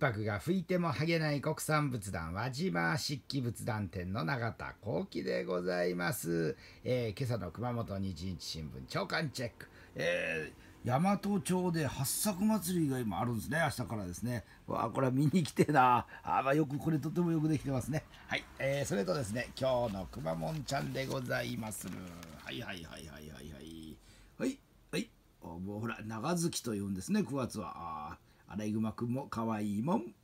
箔が吹いても剥げない国産仏壇、輪島漆器仏壇店の永田幸喜でございます。えー、今朝の熊本日日新聞朝刊チェック。えー、大和町で八作祭りが今あるんですね。明日からですね。わあ、これは見に来てな。あまあ、よく、これとてもよくできてますね。はい。えー、それとですね、今日のくまモンちゃんでございます。はいはいはいはいはいはい。はい。はい。もうほら、長月というんですね、9月は。アライグマくんもかわいいもん。